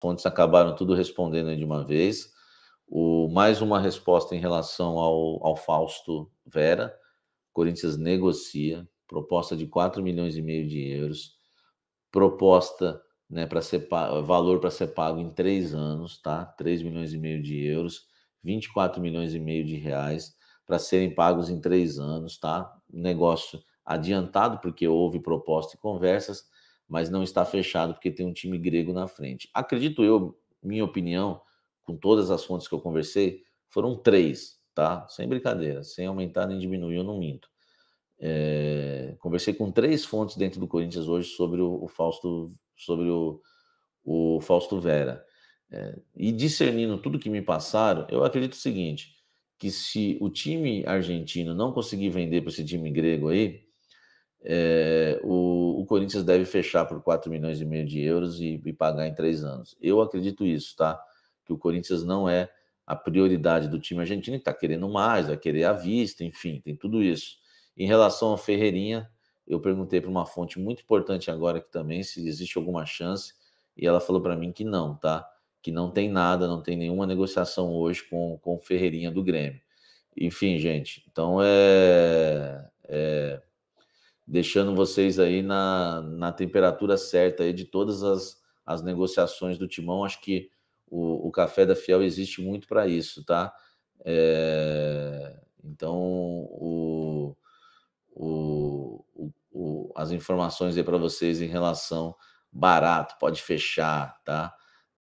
fontes acabaram tudo respondendo de uma vez. O, mais uma resposta em relação ao, ao Fausto Vera. Corinthians negocia proposta de 4 milhões e meio de euros, proposta né, para ser valor para ser pago em três anos, tá? 3 milhões e meio de euros, 24 milhões e meio de reais para serem pagos em três anos, tá? Negócio adiantado, porque houve proposta e conversas, mas não está fechado porque tem um time grego na frente. Acredito eu, minha opinião, com todas as fontes que eu conversei, foram três, tá? Sem brincadeira, sem aumentar nem diminuir, eu não minto. É, conversei com três fontes dentro do Corinthians hoje sobre o, o Fausto, sobre o, o Fausto Vera. É, e discernindo tudo que me passaram, eu acredito o seguinte: que se o time argentino não conseguir vender para esse time grego aí, é, o, o, Corinthians deve fechar por 4 milhões e meio de euros e, e, pagar em três anos. Eu acredito isso, tá? Que o Corinthians não é a prioridade do time argentino, que está querendo mais, vai querer à vista, enfim, tem tudo isso. Em relação ao Ferreirinha, eu perguntei para uma fonte muito importante agora que também se existe alguma chance, e ela falou para mim que não, tá? Que não tem nada, não tem nenhuma negociação hoje com, com o Ferreirinha do Grêmio. Enfim, gente, então é deixando vocês aí na, na temperatura certa aí de todas as, as negociações do Timão. Acho que o, o Café da Fiel existe muito para isso, tá? É, então, o, o, o, as informações aí para vocês em relação barato, pode fechar, tá?